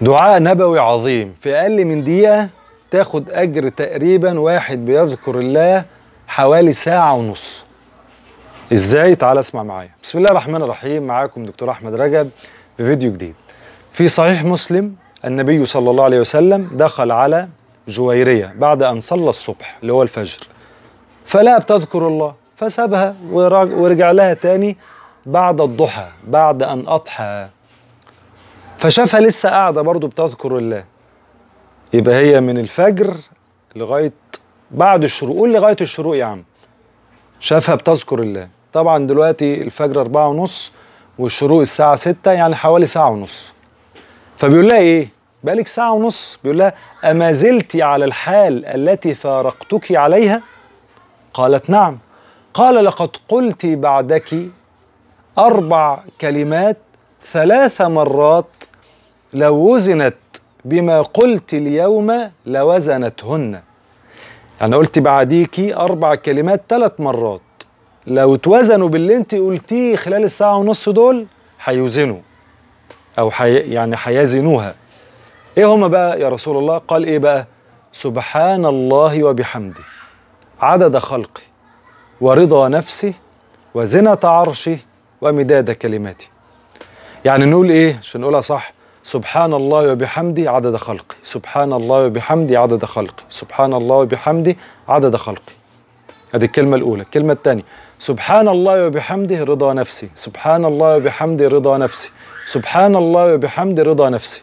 دعاء نبوي عظيم في أقل من دقيقة تاخد أجر تقريبا واحد بيذكر الله حوالي ساعة ونص إزاي؟ تعال اسمع معايا بسم الله الرحمن الرحيم معاكم دكتور أحمد رجب في فيديو جديد في صحيح مسلم النبي صلى الله عليه وسلم دخل على جويرية بعد أن صلى الصبح اللي هو الفجر فلا بتذكر الله فسابها ورجع لها تاني بعد الضحى بعد أن أضحى فشافها لسه قاعده برضه بتذكر الله يبقى هي من الفجر لغايه بعد الشروق قول لغايه الشروق يا عم شافها بتذكر الله طبعا دلوقتي الفجر أربعة ونص والشروق الساعة ستة يعني حوالي ساعة ونص فبيقول لها إيه؟ بقالك ساعة ونص بيقول لها أما زلت على الحال التي فارقتك عليها؟ قالت نعم قال لقد قلت بعدك أربع كلمات ثلاث مرات لو وزنت بما قلت اليوم لوزنتهن يعني قلت بعديكي أربع كلمات ثلاث مرات لو اتوزنوا باللي انت قلتيه خلال الساعة ونص دول هيوزنوا أو حي... يعني هيزنوها إيه هما بقى يا رسول الله قال إيه بقى سبحان الله وبحمده عدد خلقي ورضا نفسي وزنة عرشي ومداد كلماتي يعني نقول إيه عشان نقولها صح سبحان الله وبحمدي عدد خلقي سبحان الله وبحمدي عدد خلقي سبحان الله وبحمدي عدد خلقي هذه الكلمة الأولى الكلمة الثانية سبحان الله وبحمده رضا نفسي سبحان الله وبحمده رضا نفسي سبحان الله وبحمده رضا نفسي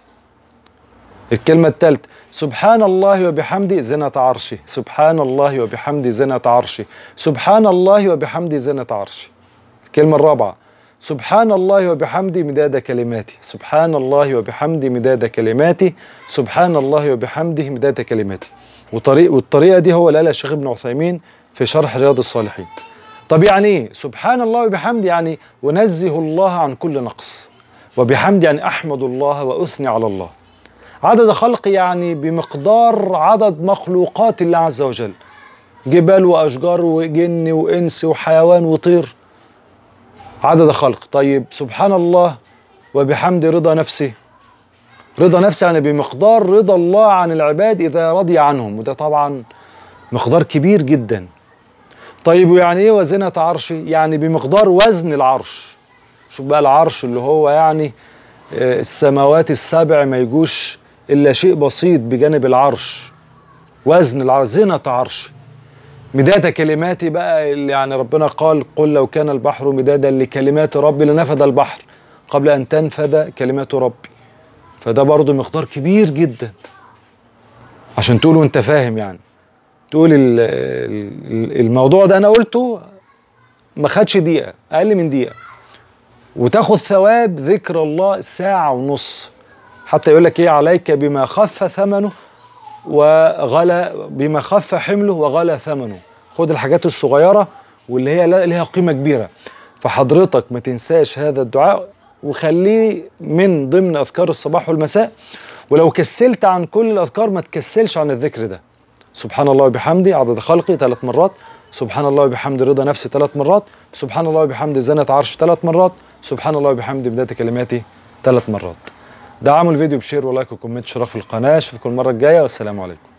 الكلمة الثالثة سبحان الله وبحمده زنة عرشي سبحان الله وبحمده زنة عرشي سبحان الله وبحمده زنة عرشي الكلمة الرابعة سبحان الله وبحمدي مداد كلماتي سبحان الله وبحمدي مداد كلماتي سبحان الله وبحمده مداد كلماتي وطريق والطريقه دي هو اللي قالها الشيخ ابن عثيمين في شرح رياض الصالحين طب يعني ايه سبحان الله وبحمدي يعني انزه الله عن كل نقص وبحمدي يعني احمد الله واثني على الله عدد خلقي يعني بمقدار عدد مخلوقات الله عز وجل جبال واشجار وجن وانس وحيوان وطير عدد خلق طيب سبحان الله وبحمد رضا نفسه رضا نفسه يعني بمقدار رضا الله عن العباد إذا رضي عنهم وده طبعا مقدار كبير جدا طيب ويعني ايه وزنة عرشي يعني بمقدار وزن العرش شوف بقى العرش اللي هو يعني آه، السماوات السبع ما يجوش إلا شيء بسيط بجانب العرش وزن العرش زنة عرشي مداد كلماتي بقى اللي يعني ربنا قال قل لو كان البحر مدادا لكلمات ربي لنفد البحر قبل أن تنفد كلمات ربي فده برضه مقدار كبير جدا عشان تقول وانت فاهم يعني تقول الموضوع ده أنا قلته ما خدش دقيقة أقل من دقيقة وتاخد ثواب ذكر الله ساعة ونص حتى يقول لك إيه عليك بما خف ثمنه وغلى بما خف حمله وغلى ثمنه خد الحاجات الصغيرة واللي هي لها قيمة كبيرة فحضرتك ما تنساش هذا الدعاء وخليه من ضمن أذكار الصباح والمساء ولو كسلت عن كل الأذكار ما تكسلش عن الذكر ده سبحان الله وبحمدي عدد خلقي ثلاث مرات سبحان الله وبحمدي رضا نفسي ثلاث مرات سبحان الله وبحمدي زنة عرش ثلاث مرات سبحان الله وبحمدي بداية كلماتي ثلاث مرات دعموا الفيديو بشير ولايك وكومنت شرف في القناه اشوفكم المره الجايه والسلام عليكم